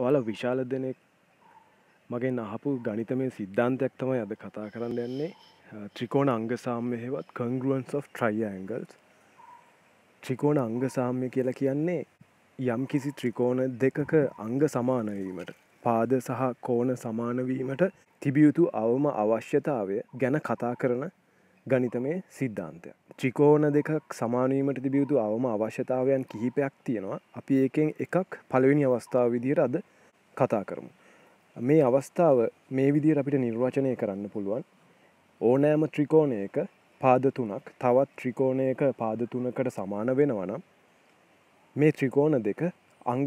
ඔයාලා විශාල දෙනෙක් මගෙන් අහපු ගනිතමය සිද්ධාන්තයක් තමයි අද කතා කරන්න යන්නේ ත්‍රිකෝණ අංගසාම්ය හෙවත් කංගුවන්ස් of ට්‍රයිඇංගල්ස් ත්‍රිකෝණ අංගසාම්ය කියලා කියන්නේ යම් කිසි ත්‍රිකෝණ දෙකක අංග සමානවීමට පාද සහ කෝණ සමානවීමට තිබියුතු අවම අවශ්‍යතාවය ගැන කතා කරන ගනිතමේ සිද්ධාන්තය. ත්‍රිකෝණ දෙකක් සමානීමට තිබියුතු අවම අවශ්‍යතාවයන් කිහිපයක් තියෙනවා අපි ඒකෙන් එකක් පළවෙනි අවස්ථාව විදිහයට අද කතා කරමු. මේ අවස්ථාව මේ විදිර අපිට නිර්වචනය කරන්න පුළුවන් ඕනෑම ත්‍රිකෝණයක පාද තුනක් තවත් ත්‍රිකෝණයක පාද තුනකට සමාන වෙනවනම් මේ ත්‍රිකෝණ දෙක අංග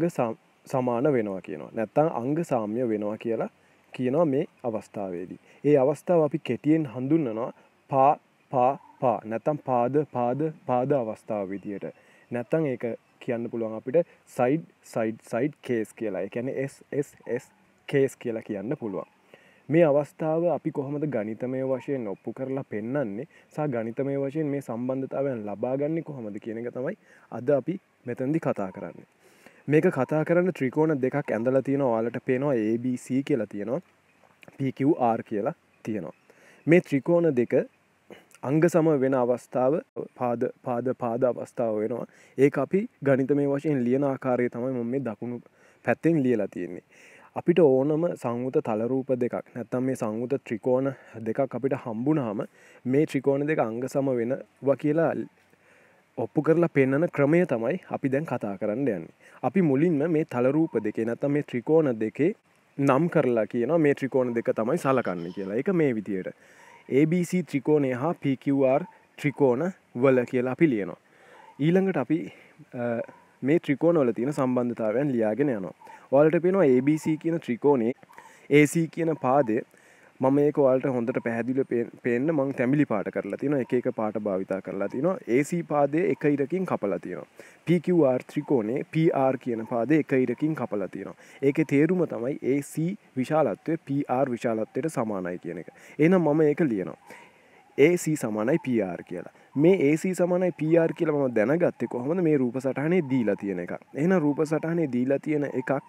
සමාන වෙනවා කියනවා නැත්තං අංග සාම්ය වෙනවා කියලා කියනවා මේ අවස්ථාවේදී. ඒ අවස්ථාව අපි කෙටියෙන් හඳුන්නනවා පා පා පා නැතම් පාද පාද පාද අවස්ථාව විදියට නැත්තං ඒක කියන්න පුළුවන් අපිට සයිඩ් සයිඩ් සයිඩ් කේස් කියලා එකැන SSS කේස් කියලා කියන්න පුළුවන් මේ අවස්ථාව අපි කොහොමද ගනිතමය වශයෙන් ඔප්පු කරලා පෙන්න්නේ සා ගනිතමය වශයෙන් මේ සම්බන්ධතාවයන් ලබාගන්නේ කොහොමද කියන එක තමයි අද අපි මෙතැදි කතා කරන්නේ මේක කතා කරන්න ත්‍රිකෝණ දෙකක් ඇඳල තියෙන ඔයාලට පේනවා ABC කියලා තියෙනවා PQR කියලා තියෙනවා මේ ත්‍රිකෝණ දෙක අංග සම වෙන අවස්ථාව පාද පාද පාද අවස්ථාව වෙනවා ඒ අපි ගනිත මේ වශයෙන් ලියන ආකාරය තමයි මොම මේ දකුණු පැත්තෙන් ලියලා තියෙන්නේ. අපිට ඕනම සංගත තලරූප දෙකක් නැත්තම් මේ සංගත ත්‍රිකෝණ දෙකක් අපිට හම්බුනාම මේ ත්‍රිකෝණ දෙක අංග සම වෙනවා කියලා ඔප්පු කරලා පෙන්නන ක්‍රමය තමයි අපි දැන් කතා කරන්න යන්නේ. අපි මුලින්ම මේ තලරූප දෙකේ නැත්තම් මේ ත්‍රිකෝණ දෙකේ නම් කරලා කියන මේ ත්‍රිකෝණ දෙක තමයි සලකන්න කියලා එක මේ විදියට ABC ත්‍රිකෝණය හා PQR ත්‍රිකෝණ වල කියලා අපි ලියනවා. ඊළඟට අපි මේ ත්‍රිකෝණවල තියෙන සම්බන්ධතාවයන් ලියාගෙන යනවා. ඔයාලට පේනවා ABC කියන ත්‍රිකෝණේ AC කියන පාදය මම ඒක වාලට හොඳට පැහැදිල පේන්න මං තැමිලි පාට කරලා තින එක පාට භාවිතා කරලා තින ඒසි පාදය එක ඉරකින් කපලා තියෙනවා PQR ත්‍රිකෝනේ PR කියන පාද එක ඉරකින් කපලා තියෙනවා ඒක තේරුම තමයි AC විශාලත්වය PR විශාලත්වයට සමානයි කියන එක එනම් මම ඒක ලියනවා AC සමානයි PR කියලා මේ AC සමානයි PR කියලා මම දැනගත්තේ කොහොමද මේ රූප සටහනේ දීලා තියෙන එක. එහෙනම් රූප සටහනේ දීලා තියෙන එකක්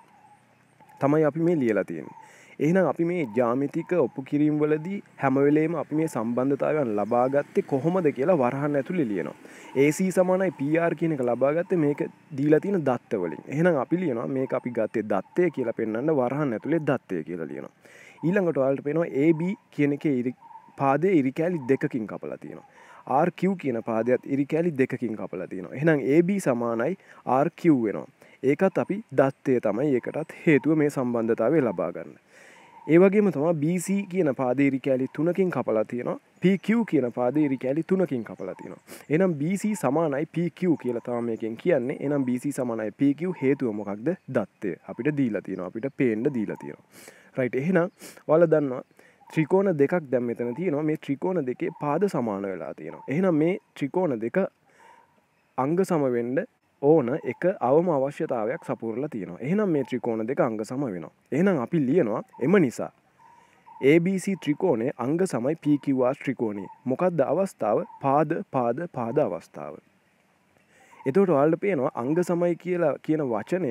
තමයි අපි මේ ලියලා තියෙන්නේ. එහෙනම් අපි මේ ජාමිතික ඔප්පු කිරීම් වලදී හැමවෙලේම අපි මේ සම්බන්ධතාවයන් ලබාගත්තේ කොහොමද කියලා වරහන් ඇතුළි ලියනවා. AC සමානයි PR කියන එක ලබාගත්තේ මේක දීලා තියෙන දත්ත වලින්. එහෙනම් අපි ලියනවා මේක අපි ගත්තේ දත්තය කියලා පෙන්වන්න වරහන් ඇතුලේ දත්තය කියලා ලියනවා. ඊළඟට ඔයාලට පේනවා AB කියන එකේ ඉරි පාදයේ ඉරිකැලි දෙකකින් කපලා තියෙනවා. RQ කියන පාදයට ඉරිකැලි දෙකකින් කපලා තියෙනවා. එහෙනම් AB සමානයි RQ වෙනවා. ඒකත් අපි දත්තය තමයි ඒකටත් හේතුව මේ සම්බන්ධතාවේ ලබාගන්න. ඒවගේම තම BC කියන පාදේරි කෑලි තුනකින් කපලා තියෙනවා PQ කියන පාදේරි කෑලි තුනකින් කපලා තියෙනවා. එනම් BC සමානයි PQ කියලා තම මේකෙන් කියන්නේ එනම් BC සමානයි PQ හේතුව මොකක්ද දත්තය අපිට දීලා තියෙනවා අපිට පේන්ඩ දීලා තියෙනවා. රයිට් එහෙනම් වල දන්නවා ත්‍රිකෝණ දෙකක් දැම් මෙතන තියෙනවා මේ ත්‍රිකෝණ දෙකේ පාද සමාන වෙලා තියෙනවා. එහෙනම් මේ ත්‍රිකෝණ දෙක අංග සමවෙන්ඩ ඕන එක අවම අවශ්‍යතාවයක් සපුරලා තියෙනවා එහනම් මේ ත්‍රිකෝණ දෙක අංග සම වෙනවා එහනම් අපි ලියනවා එම නිසා ABC ත්‍රිකෝණය අංග සමයි පිකිවා ත්‍රිකෝණයේ මොකක්ද අවස්ථාව පාද පාද පාද අවස්ථාව. එතට ඔල්ට පේනවා අංග සමයි කියලා කියන වචනය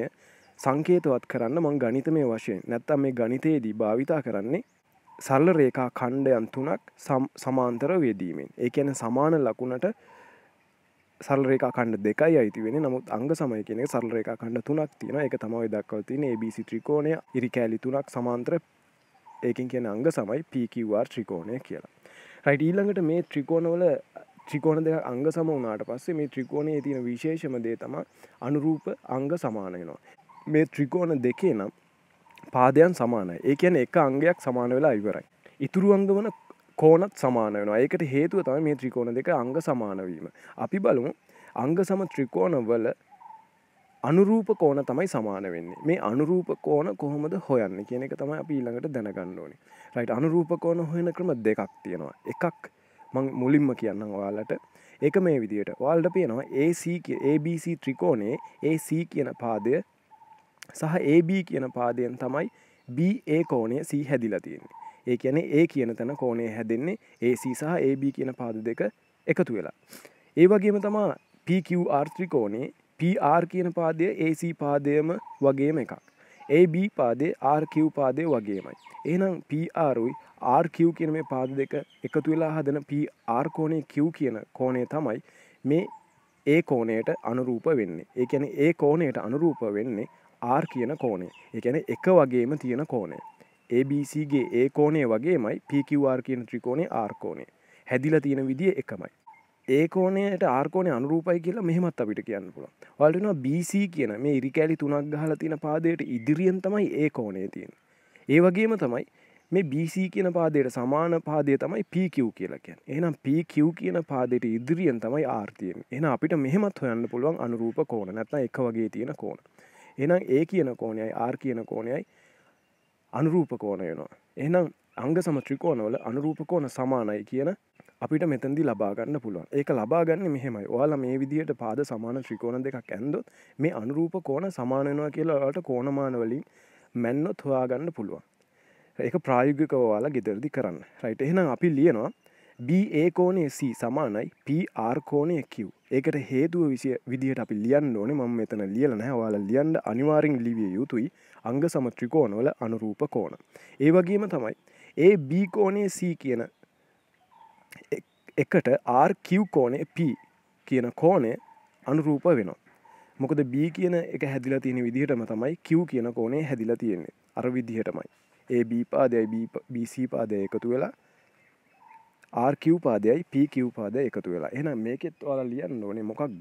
සංකේතවත් කරන්න මං ගනිත මේ වශයෙන් නැත්තම් මේ ගනිතයේදී භාවිතා කරන්නේ සල්ල රේකා කණ්ඩයන් තුනක් සමාන්තර වේදීමෙන් ඒකැන සමාන ලකුණට සල්රේකා කණ්ඩ දෙකයි අයිති වෙන නමුත් අංග සමය කෙනෙ සල්රේකා කණ්ඩ තුනක් තියෙන එක තමයි දක්වතින ABC ත්‍රිකෝණය ඉරිකෑලි තුනක් සමාන්ත්‍ර ඒකින් කියන අංග සමයි පිකිවර් ත්‍රිකෝණය කියලා රයිට ඊල්ළඟට මේ ත්‍රිකෝණවල ත්‍රිකෝණ දෙක අංග සම වනාට පස්සේ මේ ත්‍රිකෝණය තියෙන විශේෂම දේ තම අනුරූප අංග සමානයනවා මේ ත්‍රිකෝණ දෙකේ නම් පාදයන් සමානයි ඒ කියන එක අංගයක් සමාන වෙලා ඉවරයි ඉතුරු අංග වන කෝනත් සමාන වෙනවා ඒකට හේතුව තම මේ ත්‍රිකෝණ දෙක අංග සමානවීම අපි බලමු අංග සම ත්‍රිකෝණවල අනුරූප කෝන තමයි සමාන වෙන්නේ මේ අනුරූප කෝන කොහොමද හොයන්න කියන එක තමයි අපි ඊළඟට දැනගන්න ඕනේ රයිට් අනුරූප කෝන හොයන ක්‍රම දෙකක් තියෙනවා එකක් මං මුලින්ම කියන්න ඔයාලට ඒක මේ විදියට වාල්ට පයනවා ABC ත්‍රිකෝණයේ AC කියන පාදය සහ AB කියන පාදයෙන් තමයි BA කෝණය සී හැදිලා තියෙන්නේ ඒ කියන්නේ ඒ කියන තැන කෝනේ හැදෙන්නේ AC සහ AB කියන පාද දෙක එකතු වෙලා. ඒ වගේම තමා PQR ත්‍රිකෝණේ PR කියන පාදය AC පාදයම වගේම එකක්. AB පාදේ RQ පාදය වගේමයි. එහෙනම් PRුයි RQ කියන මේ පාද දෙක එකතු වෙලා හදන PR කෝණේ Q කියන කෝණය තමයි මේ ඒ කෝණයට අනුරූප වෙන්නේ. ඒ කියන්නේ ඒ කෝණයට අනුරූප වෙන්නේ R කියන කෝණය. ඒ කියන්නේ එක වගේම තියෙන කෝණය. ABCගේ ඒ කෝනේ වගේමයි PQR කියන ත්‍රිකෝණේ ආර්කෝනේ හැදිලා තියෙන විදිිය එකමයි ඒ කෝනයට ආර්කෝනය අනුරූපයි කියලා මෙහෙමත් අපිට කියන්න පුළ වලටනවා BC කියන මේ ඉරිකෑලි තුනක් ගහලා තියෙන පාදයට ඉදිරියෙන් තමයි ඒ කෝනය තියෙන් ඒ වගේම තමයි මේ BC කියන පාදයට සමාන පාදය තමයි PQ කියලා කියන් එහම් PQ කියන පාදයට ඉදිරියෙන් තමයි ආර්තියෙන් එන අපිට මෙහෙමත් හොයන්න පුළුවන් අනුරූප කෝන නැත්න එක වගේ තියෙන කෝන එනම් ඒ කියන කෝනයයි ආර් කියන කෝනයයි අනුරූප කෝන වෙනවා එහනම් අංග සම ත්‍රිකෝණවල අනුරූප කෝන සමානයි කියන අපිට මෙතැදි ලබාගන්න පුළුවන් ඒක ලබාගන්න මෙහෙමයි ඔයාලා මේ විදිහට පාද සමාන ශ්‍රිකෝණ දෙකක් ඇන්දොත් මේ අනුරූප කෝන සමානයනවා කියලාට කෝනමානවලින් මැන්නොත් හොයාගන්න පුළුවන් ඒක ප්‍රායුගිකවවාලා ගෙදරදි කරන්න රයිට එහෙනම් අපි ලියනවා BA කෝනය C සමානයි PR කෝනය කිව් ඒකට හේතුව විසිය විදිහට අපි ලියන්න ඕනේ මම මෙතන ලියල නැහවාල ලියන්ඩ අනිවාරෙන් ලිවිය යුතුයි අංග සමත්‍රිකෝනවල අනුරූප කෝන. ඒ වගේම තමයි ඒ B කෝනේ C කියන එකට RQ කෝනේ P කියන කෝනය අනුරූප වෙනවා. මොකද B කියන එක හැදිලා තියෙන විදිහටම තමයි කිව් කියන කෝනේ හැදිලා තියෙන්නේ අර විදිහටමයි. ඒ B පාදයයි BC පාදය එකතු වෙලා ආර්කිව්පාදයයි පීකිව්පාදය එකතු වෙලා එන මේකෙත් ඔයාලා ලියන්න ඕනේ මොකක්ද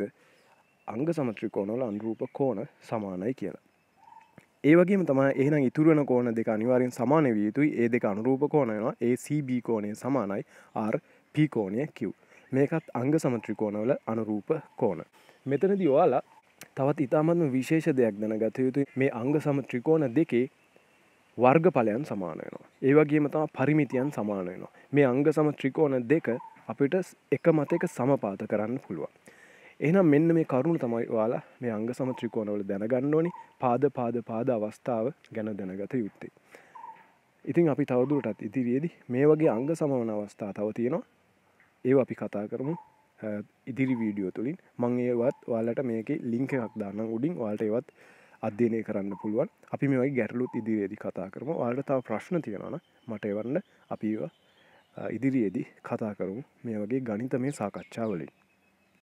අංග සමත්‍රිකෝනොල අන්රූප කෝන සමානයි කියලා ඒවගේ තම එහන ඉතුරුවන කෝන දෙක අනිවාරෙන් සමාන විය යුතුයි ඒ දෙක අනුරූප කෝනයවා ACB කෝනය සමානයි R පිකෝනය කිව් මේකත් අංග සමත්‍රිකෝනවල අනුරූප කෝන මෙතනදි ඔයාලා තවත් ඉතාමත්ම විශේෂ දෙයක් දැනගත යුතුයි මේ අංග සමත්‍රිකෝන දෙකේ වර්ගඵලයන් සමානයනවා. ඒවගේම තම පරිමිතියන් සමානයනවා. මේ අංග සම ත්‍රිකෝන දෙක අපිට එක මතක සමපාත කරන්න පුළුවන්. එහනම් මෙන්න මේ කරුණු තමයි වාලා මේ අංග සම ත්‍රිකෝණවල දැනගන්න ඕනි පාද පාද පාද අවස්ථාව ගැන දැනගත යුත්තේ. ඉතින් අපි තවදුරටත් ඉදිරියේදි මේ වගේ අංග සමවන අවස්ථා තව තියෙනවා ඒ අපි කතා කරමු ඉදිරි වීඩියෝ තුළින් මං ඒවත් වාලට මේක ලිංක එකක් දාන්නම් උඩින් වාල්ට ඒවත් අධ්‍යනය කරන්න පුළුවන් අපි මේ ගැටලුත් ඉදිරියේදි කතා කරම වාලට තව ප්‍රශ්න තියෙනන මටවන්න අපිව ඉදිරියේදී කතා කරුම් මේ වගේ ගනිත මේ සාකච්ඡාවලින්